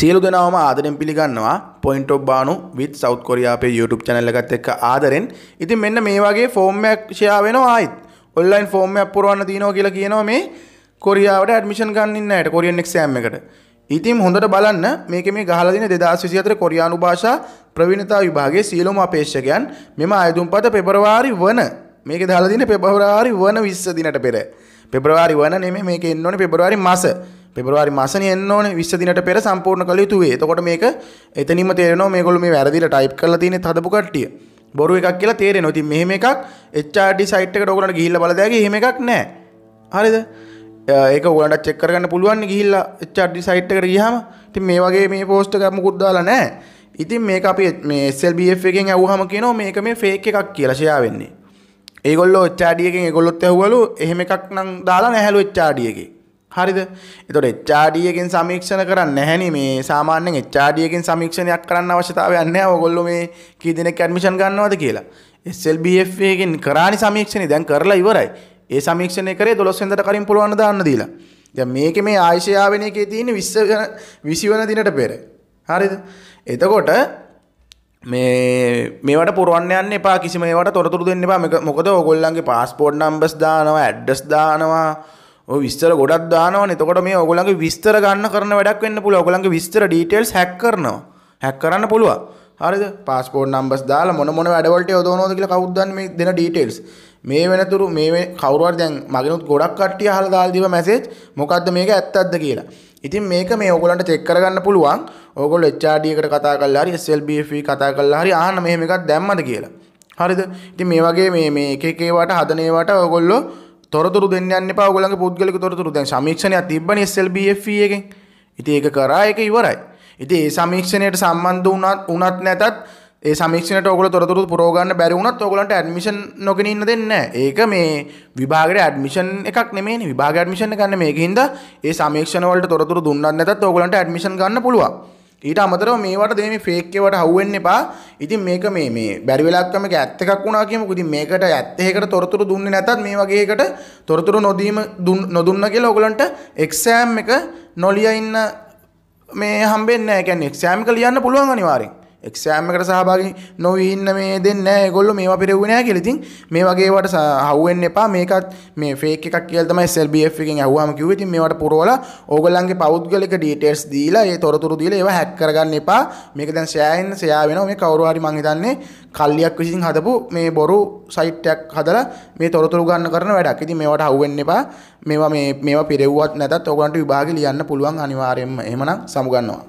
සියලු දෙනාවම ආදරෙන් පිළිගන්නවා point of Banu with South Korea අපේ YouTube channel එකත් එක්ක ආදරෙන්. ඉතින් මෙන්න මේ වගේ ෆෝම් එකක් ෂෙයා වෙනවා ආයිත්. ඔන්ලයින් ෆෝම් එකක් පුරවන්න දිනවා කියලා කියනවා මේ කොරියාවට ඇඩ්මිෂන් ගන්න ඉන්න අයට කොරියන් එක්සෑම් එකට. ඉතින් හොඳට බලන්න මේක මේ ගහලා දෙන 2024 කොරියානු භාෂා ප්‍රවීණතා විභාගයේ සියලුම අපේක්ෂකයන් මෙම අයදුම්පත පෙබරවාරි වන මේක දාලා තියෙන්නේ පෙබරවාරි වන 20 දිනට පෙර. පෙබරවාරි වන නෙමෙයි මේක එන්න ඕනේ පෙබරවාරි මාස. පෙබරවාරි මාසනේ එන්න ඕනේ 20 දිනට පෙර සම්පූර්ණ කළ යුතු වේ. එතකොට මේක එතනින්ම තේරෙනවා මේගොල්ලෝ මේ වැරදිලා ටයිප් කරලා තියෙන තදපු කට්ටිය. බොරු එකක් කියලා තේරෙනවා. ඉතින් මෙහෙම එකක් HRD සයිට් එකට ඔයගොල්ලන්ට ගිහිල්ලා බලද්දී එහෙම එකක් නැහැ. හරිද? ඒක ඔයගොල්ලන්ට චෙක් කරගන්න පුළුවන් ගිහිල්ලා HRD සයිට් එකට ගියාම. ඉතින් මේ වගේ මේ පෝස්ට් එකක් මුකුත් දාලා නැහැ. ඉතින් මේක අපි මේ SLBF එකෙන් ඇහුවාම කියනවා මේක මේ ෆේක් එකක් කියලා ෂෙයා වෙන්නේ. ඒගොල්ලෝ HRD එකෙන් ඒගොල්ලොත් ඇහුවලු එහෙම එකක් නම් දාලා නැහැ හැලු HRD එකේ. හරිද එතොට එච්චාඩියකින් සමීක්ෂණ කරන්න නැහැනි මේ සාමාන්‍යෙන් එච්චාඩියකින් සමීක්ෂණයක් කරන්න අවශ්‍යතාවයන්න ඔගොල්ලො මේ කීදිනෙක් ඇඩමිෂන් ගන්නවද කියලා එල්BFගෙන් කරානි සමීක්ෂණ දැන් කරලා ඉවරයි ඒ සමීක්ෂණය කරේ දොළොස්සෙන්දට කරින් පුළුවන් දාන්න දීලා දැන් මේක මේ ආයශයාවන එකේ තියෙන විස්ස විසිවන දිනට පෙර හරිද එතකොට මේ මේවට පුරුවන්යන්න එපා කිසිම ඒවට තොරතුරු දෙන්න එපා මොකද ඔගොල්ලන්ගේ පාස්පෝර්ට් නම්බස් දානවා ඇඩ්ඩස් දානවා ඔය විස්තර ගොඩක් දානවනේ. එතකොට මේ ඔයගොල්ලන්ගේ විස්තර ගන්න කරන වැඩක් වෙන්න පුළුවන්. ඔයගොල්ලන්ගේ විස්තර ඩීටේල්ස් හැක් කරනවා. හැක් කරන්න පුළුවන්. හරිද? පාස්පෝර්ට් නම්බර්ස් දාලා මොන මොන වැඩවලට යොදවනවද කියලා කවුද දන්නේ මේ දෙන ඩීටේල්ස්. මේ වෙනතුරු මේ කවුරුහරි දැන් මගෙනුත් ගොඩක් කට්ටිය අහලා දාලා දීප මැසේජ් මොකද්ද මේක ඇත්තක්ද කියලා. ඉතින් මේක මේ ඕගොල්ලන්ට චෙක් කරගන්න පුළුවන්. ඕගොල්ලෝ HRD එකට කතා කරලා හරි SLBF e කතා කරලා හරි අහන්න මෙහෙම එකක් දැම්මද කියලා. හරිද? ඉතින් මේ වගේ මේ මේ එක එක ඒවාට හදන ඒවාට ඕගොල්ලෝ තොරතුරු දෙන්න යන්න එපා ඔයගොල්ලන්ගේ පුද්ගලික තොරතුරු දැන් සමීක්ෂණයක් තිබ්බනේ SLBFE එකෙන් ඉතින් ඒක කරා ඒක ඉවරයි ඉතින් ඒ සමීක්ෂණයට සම්බන්ධ වුණත් උනත් නැතත් ඒ සමීක්ෂණයට ඔයගොල්ලෝ තොරතුරු පුරව ගන්න බැරි වුණත් ඔයගොල්ලන්ට ඇඩ්මිෂන් නොගෙන ඉන්න දෙන්නේ නැහැ. ඒක මේ විභාගයේ ඇඩ්මිෂන් එකක් නෙමෙයිනේ. විභාග ඇඩ්මිෂන් එක ගන්න මේකින්ද ඒ සමීක්ෂණ වලට තොරතුරු දුන්නත් නැතත් ඔයගොල්ලන්ට ඇඩ්මිෂන් ගන්න පුළුවන්. ඊට අමතරව මේවට දෙන මේ ෆේක් ඒවාට හවු වෙන්න එපා. ඉතින් මේක මේ මේ බැරි වෙලාවක මේක ඇත්ත එකක් වුණා කියමුකෝ. ඉතින් මේකට ඇත්ත එකකට තොරතුරු දුන්නේ නැතත් මේ වගේ එකට තොරතුරු නොදීම නොදුන්න කියලා ඔයගලන්ට එක්සෑම් එක නොලිය ඉන්න මේ හම්බෙන්නේ නැහැ. කියන්නේ එක්සෑම් එක ලියන්න පුළුවන් අනිවාර්යෙන්. එක්ෂෑම් එකට සහභාගි නොවී ඉන්න මේ දෙන්නේ නැහැ. ඒගොල්ලෝ මේවා පෙරෙව්වේ නැහැ කියලා. ඉතින් මේ වගේ ඒවාට හවුවෙන්න එපා. මේකත් මේ ෆේක් එකක් කියලා තමයි SLBF එකෙන් අහුවාම කිව්වේ. ඉතින් මේවට පුරවලා ඕගොල්ලන්ගේ පෞද්ගලික ඩීටේල්ස් දීලා ඒ තොරතුරු දීලා ඒවා හැක් කරගන්න එපා. මේක දැන් ෂෙයාරින් ෂෙයා වෙනවා. මේ කවුරු හරි මං හිතන්නේ කල්ලියක් විසින් හදපු මේ බොරු සයිට්ටයක් හදලා මේ තොරතුරු ගන්න කරන වැඩක්. ඉතින් මේවට අහුවෙන්න එපා. මේවා මේ මේවා පෙරෙව්වත් නැතත් ඔයගලන්ට විභාගෙ ලියන්න පුළුවන් අනිවාර්යයෙන්ම. එහෙමනම් සමුගන්නවා.